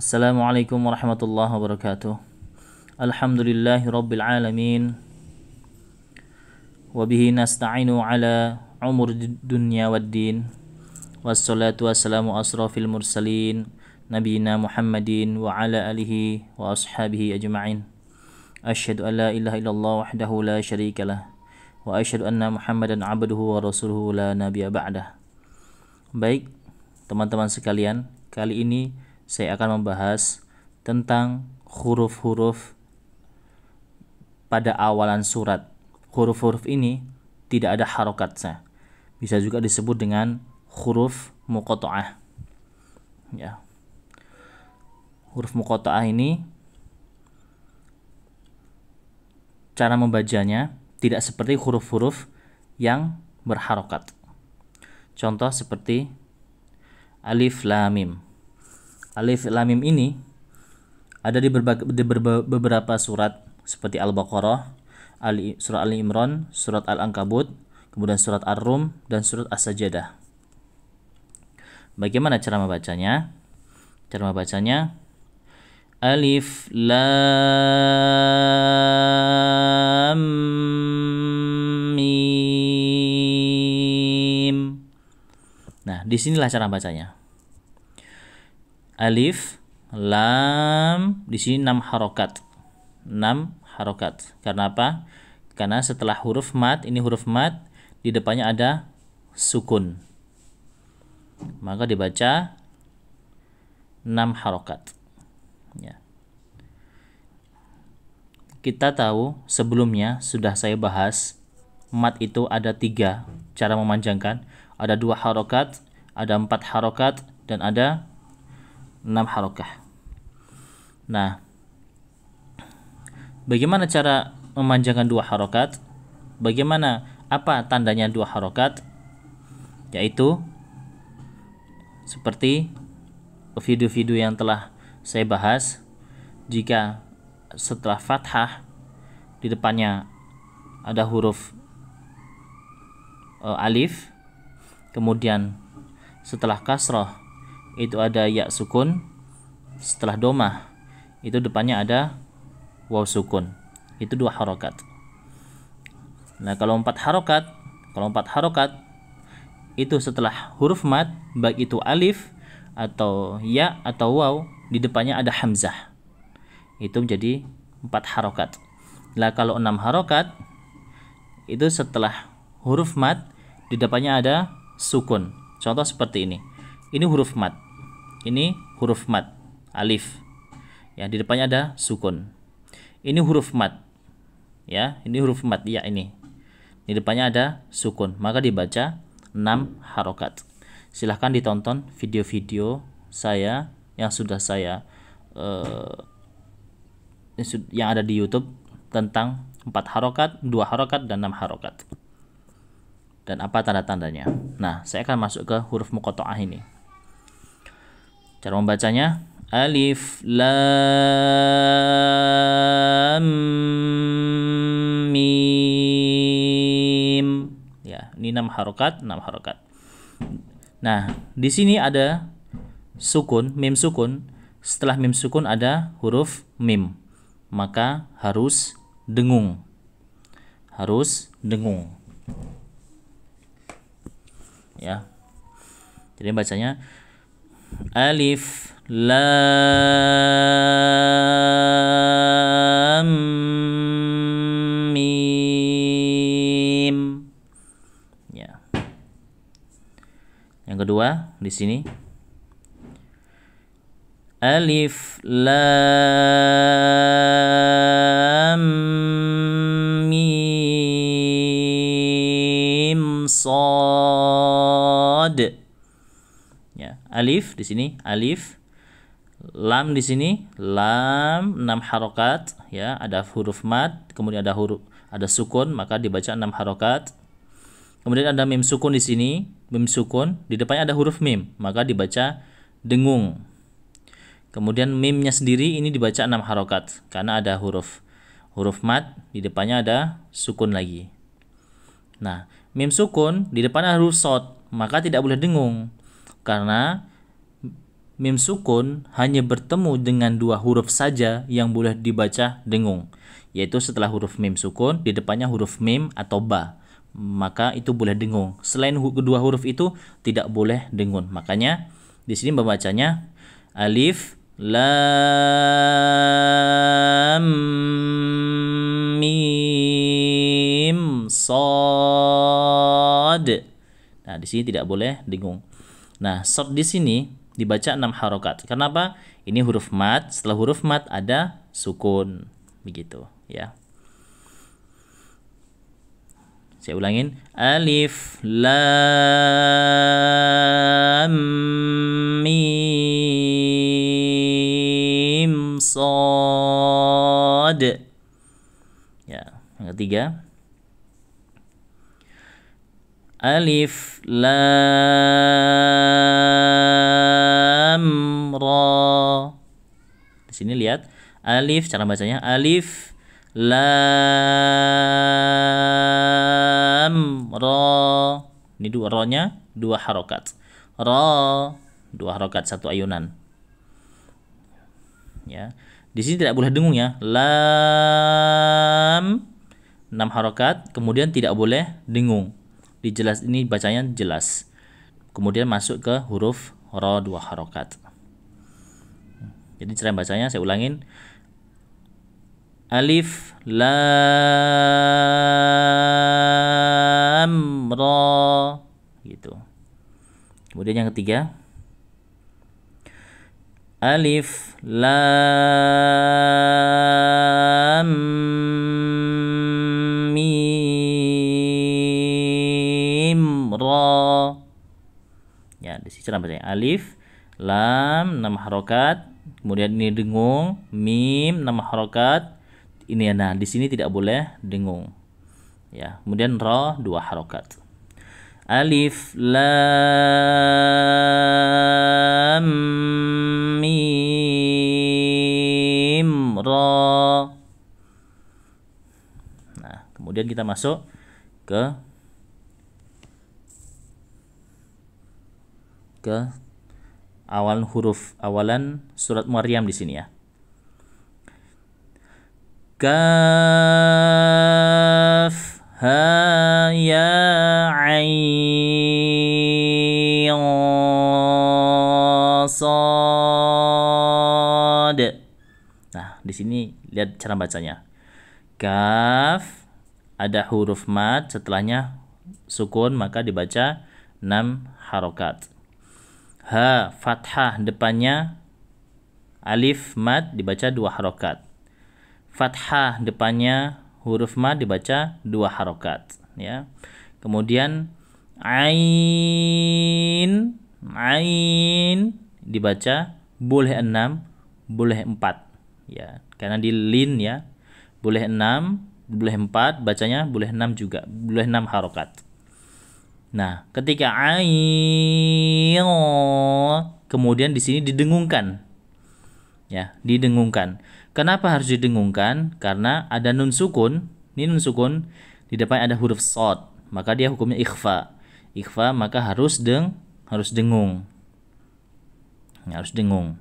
السلام عليكم ورحمة الله وبركاته الحمد لله رب العالمين وبه نستعين على عمر الدنيا والدين والصلاة والسلام أشرف المرسلين نبينا محمد وعلى آله وأصحابه أجمعين أشهد أن لا إله إلا الله وحده لا شريك له وأشهد أن محمدا عبده ورسوله لا نبي بعده Baik, teman-teman سكاليان kali ini saya akan membahas tentang huruf-huruf pada awalan surat. Huruf-huruf ini tidak ada harokatnya. Bisa juga disebut dengan huruf mukotoah. Ya. Huruf mukotoah ini cara membacanya tidak seperti huruf-huruf yang berharokat. Contoh seperti alif lam mim alif lamim ini ada di, berbagai, di beberapa surat seperti Al-Baqarah, Ali, surat Ali Imran, surat Al-Ankabut, kemudian surat Ar-Rum dan surat As-Sajdah. Bagaimana cara membacanya? Cara membacanya Alif Lam Mim. Nah, disinilah cara bacanya alif lam di sini enam harokat enam harokat karena apa karena setelah huruf mat ini huruf mat di depannya ada sukun maka dibaca enam harokat ya kita tahu sebelumnya sudah saya bahas mat itu ada tiga cara memanjangkan ada dua harokat ada empat harokat dan ada 6 harokah nah bagaimana cara memanjangkan dua harokat bagaimana apa tandanya dua harokat yaitu seperti video-video yang telah saya bahas jika setelah fathah di depannya ada huruf e, alif kemudian setelah kasroh itu ada ya sukun setelah domah itu depannya ada waw sukun itu dua harokat nah kalau empat harokat kalau empat harokat itu setelah huruf mat baik itu alif atau ya atau waw di depannya ada hamzah itu menjadi empat harokat nah kalau enam harokat itu setelah huruf mat di depannya ada sukun contoh seperti ini ini huruf mat. Ini huruf mat, alif. Ya, di depannya ada sukun. Ini huruf mat. Ya, ini huruf mat. Ya, ini. Di depannya ada sukun, maka dibaca 6 harokat. Silahkan ditonton video-video saya yang sudah saya uh, yang ada di YouTube tentang 4 harokat, 2 harokat, dan 6 harokat. Dan apa tanda-tandanya? Nah, saya akan masuk ke huruf mukoto'ah ini. Cara membacanya Alif Lam Mim. Ya, ini 6 harokat, 6 harokat. Nah, di sini ada sukun, mim sukun. Setelah mim sukun ada huruf mim. Maka harus dengung. Harus dengung. Ya. Jadi bacanya Alif Lam Mim. Ya. Yang kedua di sini Alif Lam Mim Sad alif di sini alif lam di sini lam enam harokat ya ada huruf mat, kemudian ada huruf ada sukun maka dibaca enam harokat kemudian ada mim sukun di sini mim sukun di depannya ada huruf mim maka dibaca dengung kemudian mimnya sendiri ini dibaca enam harokat karena ada huruf huruf mat, di depannya ada sukun lagi nah mim sukun di depannya huruf sot maka tidak boleh dengung karena mim sukun hanya bertemu dengan dua huruf saja yang boleh dibaca dengung, yaitu setelah huruf mim sukun di depannya huruf mim atau ba. Maka itu boleh dengung. Selain kedua huruf itu tidak boleh dengung. Makanya di sini membacanya alif lam mim sod. Nah, di sini tidak boleh dengung. Nah, sod di sini dibaca 6 harokat. Kenapa? Ini huruf mat, setelah huruf mat ada sukun. Begitu, ya. Saya ulangin. Alif, lam, mim, sod. Ya, yang ketiga. Alif Lam Ra. Di sini lihat alif cara bacanya alif lam ra. Ini dua ro-nya dua harokat. Ra dua harokat satu ayunan. Ya. Di sini tidak boleh dengung ya. Lam 6 harokat, kemudian tidak boleh dengung dijelas ini bacanya jelas kemudian masuk ke huruf ro dua harokat jadi cara bacanya saya ulangin alif lam ro gitu kemudian yang ketiga alif lam mim ra ya di sini bacanya alif lam enam harokat kemudian ini dengung mim enam harokat ini ya nah di sini tidak boleh dengung ya kemudian ra dua harokat alif lam mim ra nah kemudian kita masuk ke ke awal huruf awalan surat Maryam di sini ya. Kaf ha ya Nah, di sini lihat cara bacanya. Kaf ada huruf mat setelahnya sukun maka dibaca 6 harokat ha fathah depannya alif mad dibaca dua harokat fathah depannya huruf mad dibaca dua harokat ya kemudian ain ain dibaca boleh enam boleh empat ya karena di lin ya boleh enam boleh empat bacanya boleh enam juga boleh enam harokat Nah, ketika air kemudian di sini didengungkan. Ya, didengungkan. Kenapa harus didengungkan? Karena ada nun sukun, ini nun sukun di depan ada huruf sod, maka dia hukumnya ikhfa. Ikhfa maka harus deng harus dengung. Ya, harus dengung.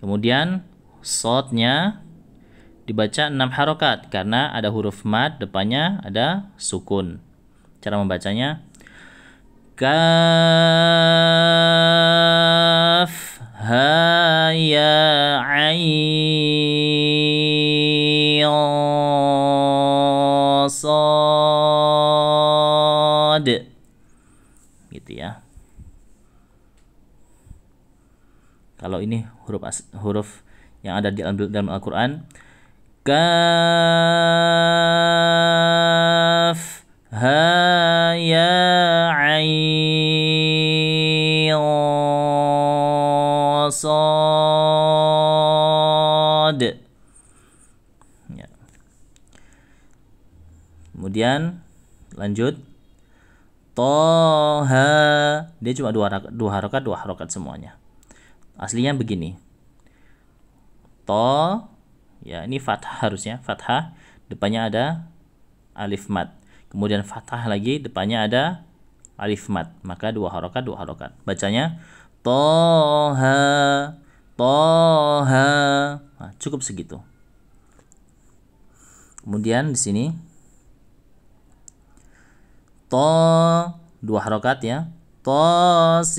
Kemudian sodnya dibaca 6 harokat karena ada huruf mat depannya ada sukun. Cara membacanya Kaf ha ya sad gitu ya kalau ini huruf as, huruf yang ada di dalam Al-Qur'an kaf ha يا عين صاد ya. kemudian lanjut toha dia cuma dua dua harokat dua harokat semuanya aslinya begini to ya ini fathah harusnya fathah depannya ada alif mat kemudian fathah lagi depannya ada alif mat maka dua harokat dua harokat bacanya toha toha nah, cukup segitu kemudian di sini to dua harokat ya tosim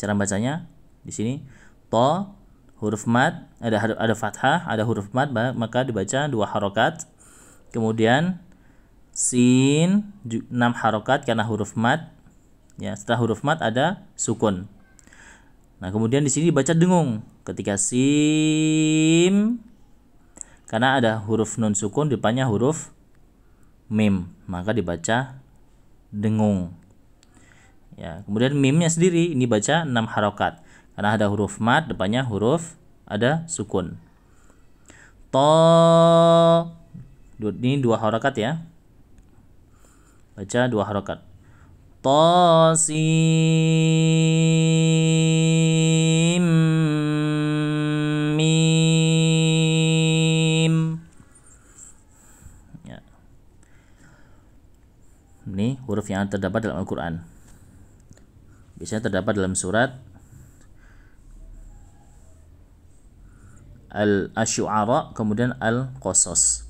cara bacanya di sini to huruf mat ada ada fathah, ada huruf mat maka dibaca dua harokat. Kemudian sin enam harokat karena huruf mat. Ya, setelah huruf mat ada sukun. Nah, kemudian di sini dibaca dengung ketika sim karena ada huruf nun sukun depannya huruf mim, maka dibaca dengung. Ya, kemudian mimnya sendiri ini baca enam harokat karena ada huruf mat depannya huruf ada sukun to ini dua harokat ya baca dua harokat to sim mim ya. ini huruf yang terdapat dalam Al-Quran biasanya terdapat dalam surat al asyuara kemudian al qasas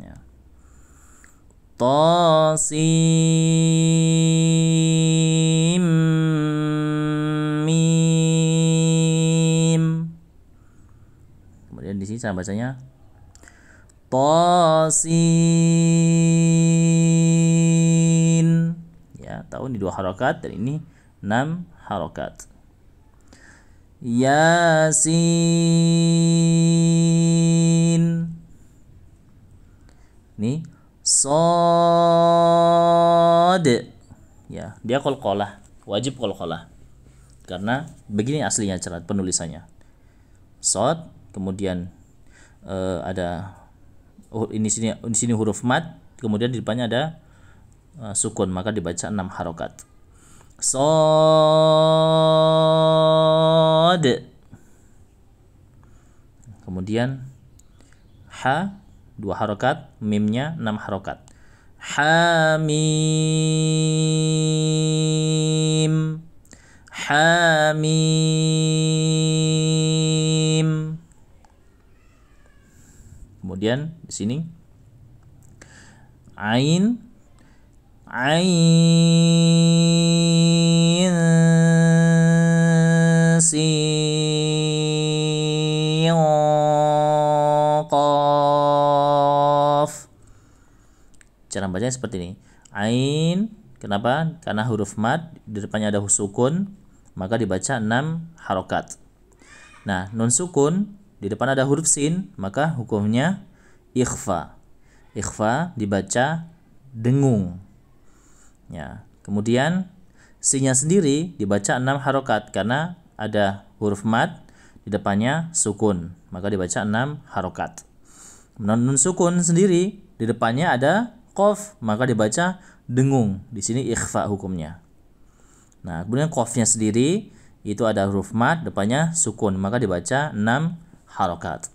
ya tasim mim kemudian di sini saya bacanya tasin ya tahun di dua harokat dan ini enam harokat Yasin Nih Sod Ya dia kolkolah Wajib kolkolah Karena begini aslinya cerat penulisannya Sod Kemudian uh, ada uh, ini sini ini sini huruf mat kemudian di depannya ada uh, sukun maka dibaca enam harokat Sod. Kemudian ha dua harokat, mimnya enam harokat. Hamim. Hamim. Kemudian di sini ain عين سين قاف cara bacanya seperti ini ain kenapa karena huruf mat di depannya ada sukun maka dibaca 6 harokat nah nun sukun di depan ada huruf sin maka hukumnya ikhfa ikhfa dibaca dengung Ya. Kemudian sinya sendiri dibaca enam harokat karena ada huruf mat di depannya sukun, maka dibaca enam harokat. Nun, sukun sendiri di depannya ada kof, maka dibaca dengung. Di sini ikhfa hukumnya. Nah, kemudian kofnya sendiri itu ada huruf mad depannya sukun, maka dibaca enam harokat.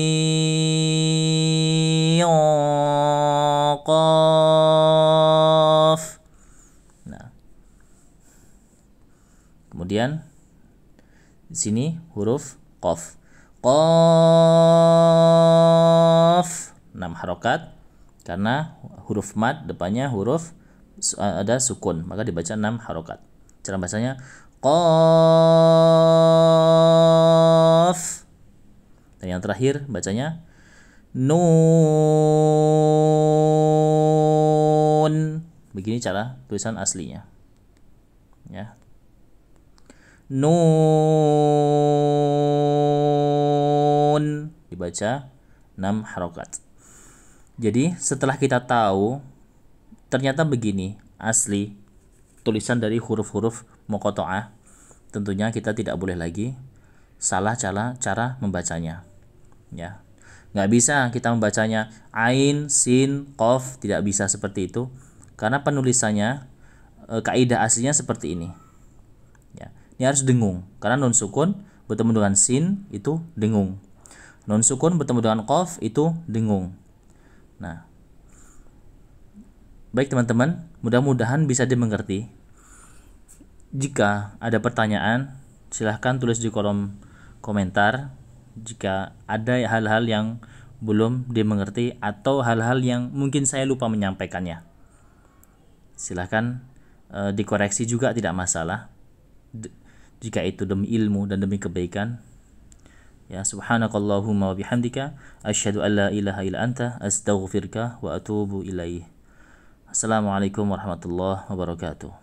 Di sini huruf qaf. Qaf 6 harokat karena huruf mat depannya huruf eh, ada sukun, maka dibaca 6 harokat. Cara bacanya qaf. Dan yang terakhir bacanya nun. Begini cara tulisan aslinya. Ya, nun dibaca 6 harokat jadi setelah kita tahu ternyata begini asli tulisan dari huruf-huruf mokotoah tentunya kita tidak boleh lagi salah cara cara membacanya ya nggak bisa kita membacanya ain sin kof tidak bisa seperti itu karena penulisannya eh, kaidah aslinya seperti ini ini harus dengung karena nun sukun bertemu dengan sin itu dengung nun sukun bertemu dengan kof itu dengung nah baik teman-teman mudah-mudahan bisa dimengerti jika ada pertanyaan silahkan tulis di kolom komentar jika ada hal-hal yang belum dimengerti atau hal-hal yang mungkin saya lupa menyampaikannya silahkan e, dikoreksi juga tidak masalah jika itu demi ilmu dan demi kebaikan ya subhanakallahumma wa bihamdika asyhadu an la ilaha illa anta astaghfiruka wa atubu ilaih assalamualaikum warahmatullahi wabarakatuh